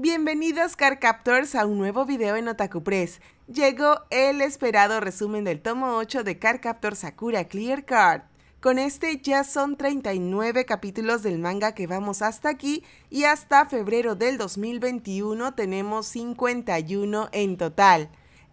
Bienvenidos Captors a un nuevo video en Otaku Press. Llegó el esperado resumen del tomo 8 de Captor Sakura Clear Card. Con este ya son 39 capítulos del manga que vamos hasta aquí y hasta febrero del 2021 tenemos 51 en total.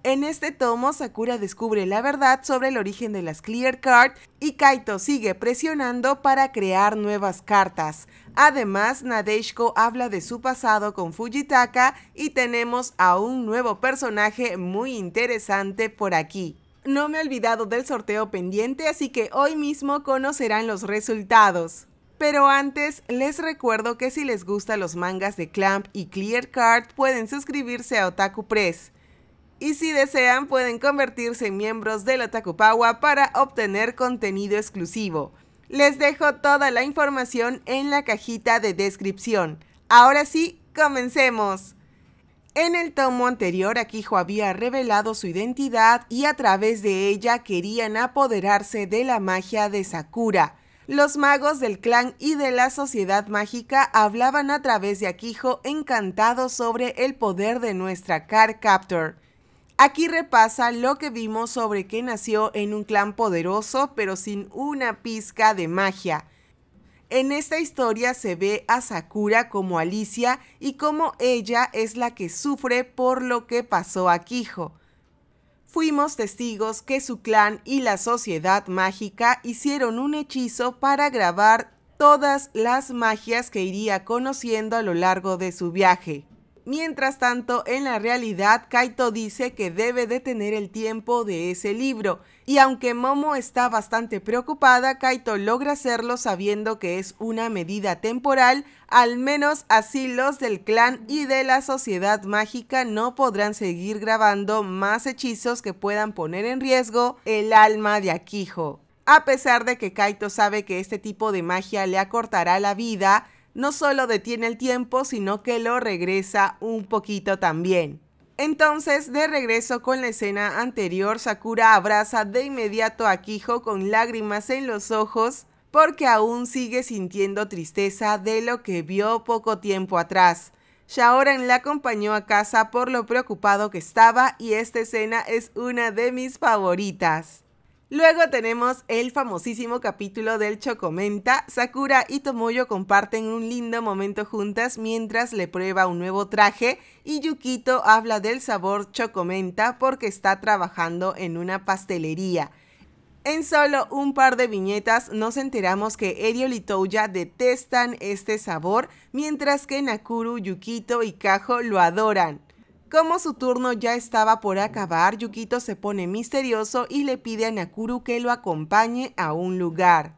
En este tomo, Sakura descubre la verdad sobre el origen de las Clear Card y Kaito sigue presionando para crear nuevas cartas. Además, Nadeshiko habla de su pasado con Fujitaka y tenemos a un nuevo personaje muy interesante por aquí. No me he olvidado del sorteo pendiente, así que hoy mismo conocerán los resultados. Pero antes, les recuerdo que si les gustan los mangas de Clamp y Clear Card, pueden suscribirse a Otaku Press y si desean pueden convertirse en miembros de la Tacopawa para obtener contenido exclusivo. Les dejo toda la información en la cajita de descripción. Ahora sí, comencemos. En el tomo anterior, Akijo había revelado su identidad y a través de ella querían apoderarse de la magia de Sakura. Los magos del clan y de la sociedad mágica hablaban a través de Akijo encantados sobre el poder de nuestra Car Captor. Aquí repasa lo que vimos sobre que nació en un clan poderoso pero sin una pizca de magia. En esta historia se ve a Sakura como Alicia y como ella es la que sufre por lo que pasó a Kijo. Fuimos testigos que su clan y la sociedad mágica hicieron un hechizo para grabar todas las magias que iría conociendo a lo largo de su viaje. Mientras tanto, en la realidad, Kaito dice que debe detener el tiempo de ese libro, y aunque Momo está bastante preocupada, Kaito logra hacerlo sabiendo que es una medida temporal, al menos así los del clan y de la sociedad mágica no podrán seguir grabando más hechizos que puedan poner en riesgo el alma de Akiho A pesar de que Kaito sabe que este tipo de magia le acortará la vida, no solo detiene el tiempo, sino que lo regresa un poquito también. Entonces, de regreso con la escena anterior, Sakura abraza de inmediato a Kijo con lágrimas en los ojos porque aún sigue sintiendo tristeza de lo que vio poco tiempo atrás. Shaoran la acompañó a casa por lo preocupado que estaba y esta escena es una de mis favoritas. Luego tenemos el famosísimo capítulo del Chocomenta. Sakura y Tomoyo comparten un lindo momento juntas mientras le prueba un nuevo traje y Yukito habla del sabor Chocomenta porque está trabajando en una pastelería. En solo un par de viñetas nos enteramos que Eriol y Toya detestan este sabor, mientras que Nakuru, Yukito y Kajo lo adoran. Como su turno ya estaba por acabar, Yukito se pone misterioso y le pide a Nakuru que lo acompañe a un lugar.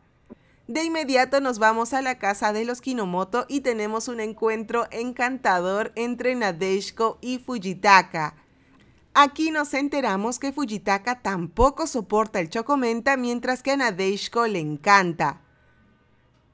De inmediato nos vamos a la casa de los Kinomoto y tenemos un encuentro encantador entre Nadeshiko y Fujitaka. Aquí nos enteramos que Fujitaka tampoco soporta el chocomenta mientras que a Nadeshiko le encanta.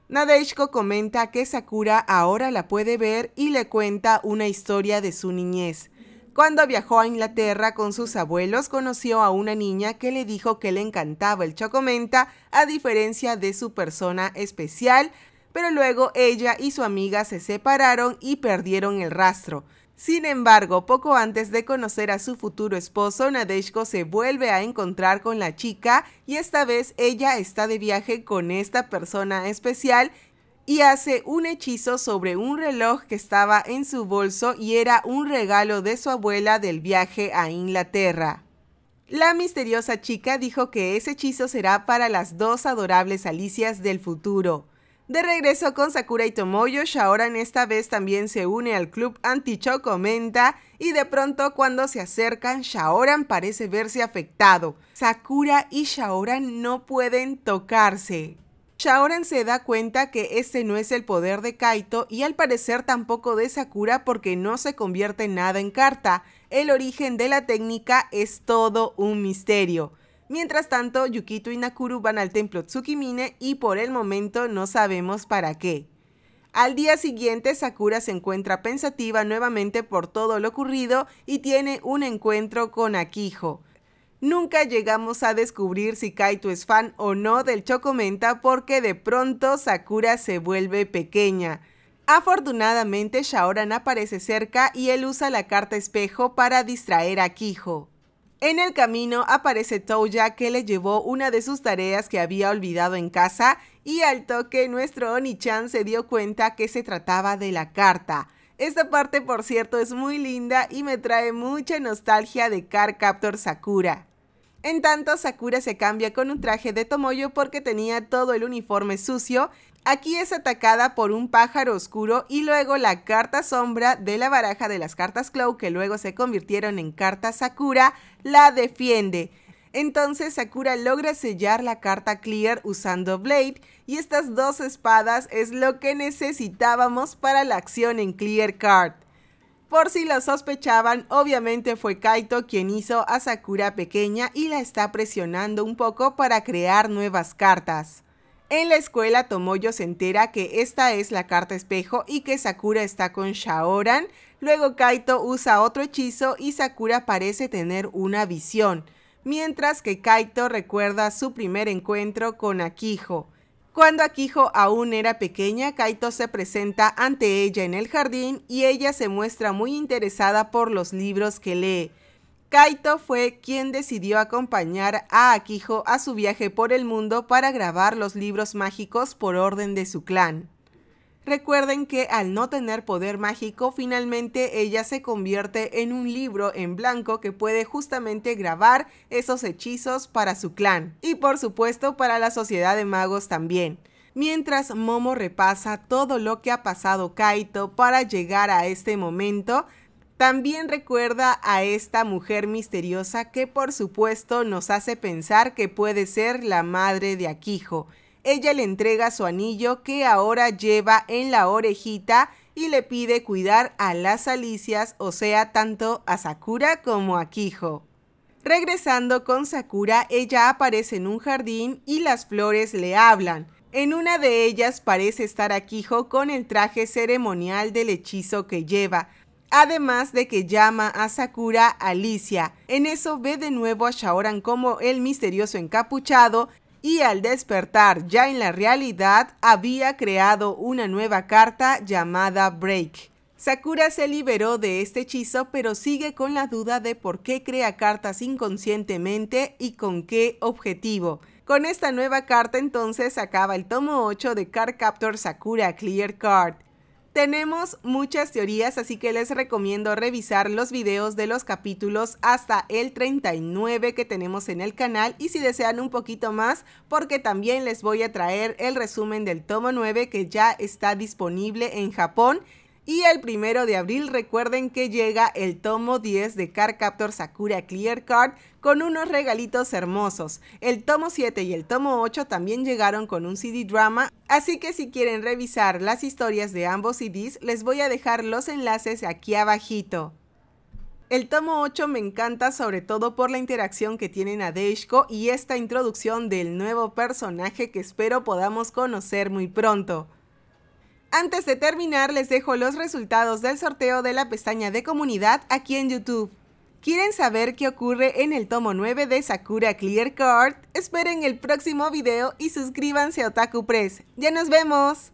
Nadeshiko comenta que Sakura ahora la puede ver y le cuenta una historia de su niñez. Cuando viajó a Inglaterra con sus abuelos, conoció a una niña que le dijo que le encantaba el chocomenta, a diferencia de su persona especial, pero luego ella y su amiga se separaron y perdieron el rastro. Sin embargo, poco antes de conocer a su futuro esposo, Nadeshko se vuelve a encontrar con la chica y esta vez ella está de viaje con esta persona especial y hace un hechizo sobre un reloj que estaba en su bolso y era un regalo de su abuela del viaje a Inglaterra. La misteriosa chica dijo que ese hechizo será para las dos adorables Alicias del futuro. De regreso con Sakura y Tomoyo, Shaoran esta vez también se une al club anti comenta y de pronto cuando se acercan, Shaoran parece verse afectado. Sakura y Shaoran no pueden tocarse. Shaoran se da cuenta que este no es el poder de Kaito y al parecer tampoco de Sakura porque no se convierte nada en carta. El origen de la técnica es todo un misterio. Mientras tanto, Yukito y Nakuru van al templo Tsukimine y por el momento no sabemos para qué. Al día siguiente, Sakura se encuentra pensativa nuevamente por todo lo ocurrido y tiene un encuentro con Akijo. Nunca llegamos a descubrir si Kaito es fan o no del Chocomenta porque de pronto Sakura se vuelve pequeña. Afortunadamente Shaoran aparece cerca y él usa la carta espejo para distraer a Kijo. En el camino aparece Touya que le llevó una de sus tareas que había olvidado en casa y al toque nuestro Oni-chan se dio cuenta que se trataba de la carta. Esta parte por cierto es muy linda y me trae mucha nostalgia de Car Captor Sakura. En tanto, Sakura se cambia con un traje de Tomoyo porque tenía todo el uniforme sucio. Aquí es atacada por un pájaro oscuro y luego la carta sombra de la baraja de las cartas Clow, que luego se convirtieron en carta Sakura, la defiende. Entonces Sakura logra sellar la carta Clear usando Blade y estas dos espadas es lo que necesitábamos para la acción en Clear Card. Por si lo sospechaban, obviamente fue Kaito quien hizo a Sakura pequeña y la está presionando un poco para crear nuevas cartas. En la escuela Tomoyo se entera que esta es la carta espejo y que Sakura está con Shaoran, luego Kaito usa otro hechizo y Sakura parece tener una visión, mientras que Kaito recuerda su primer encuentro con Akiho. Cuando Akiho aún era pequeña, Kaito se presenta ante ella en el jardín y ella se muestra muy interesada por los libros que lee. Kaito fue quien decidió acompañar a Akijo a su viaje por el mundo para grabar los libros mágicos por orden de su clan. Recuerden que al no tener poder mágico, finalmente ella se convierte en un libro en blanco que puede justamente grabar esos hechizos para su clan y por supuesto para la sociedad de magos también. Mientras Momo repasa todo lo que ha pasado Kaito para llegar a este momento, también recuerda a esta mujer misteriosa que por supuesto nos hace pensar que puede ser la madre de Akijo, ella le entrega su anillo que ahora lleva en la orejita y le pide cuidar a las alicias, o sea, tanto a Sakura como a Kijo. Regresando con Sakura, ella aparece en un jardín y las flores le hablan. En una de ellas parece estar a con el traje ceremonial del hechizo que lleva, además de que llama a Sakura Alicia. En eso ve de nuevo a Shaoran como el misterioso encapuchado y al despertar ya en la realidad había creado una nueva carta llamada Break. Sakura se liberó de este hechizo pero sigue con la duda de por qué crea cartas inconscientemente y con qué objetivo. Con esta nueva carta entonces acaba el tomo 8 de Card Captor Sakura Clear Card. Tenemos muchas teorías, así que les recomiendo revisar los videos de los capítulos hasta el 39 que tenemos en el canal y si desean un poquito más, porque también les voy a traer el resumen del tomo 9 que ya está disponible en Japón y el primero de abril recuerden que llega el tomo 10 de Car Captor Sakura Clear Card con unos regalitos hermosos. El tomo 7 y el tomo 8 también llegaron con un CD drama, así que si quieren revisar las historias de ambos CDs les voy a dejar los enlaces aquí abajito. El tomo 8 me encanta sobre todo por la interacción que tienen a y esta introducción del nuevo personaje que espero podamos conocer muy pronto. Antes de terminar, les dejo los resultados del sorteo de la pestaña de comunidad aquí en YouTube. ¿Quieren saber qué ocurre en el tomo 9 de Sakura Clear Card? Esperen el próximo video y suscríbanse a Otaku Press. ¡Ya nos vemos!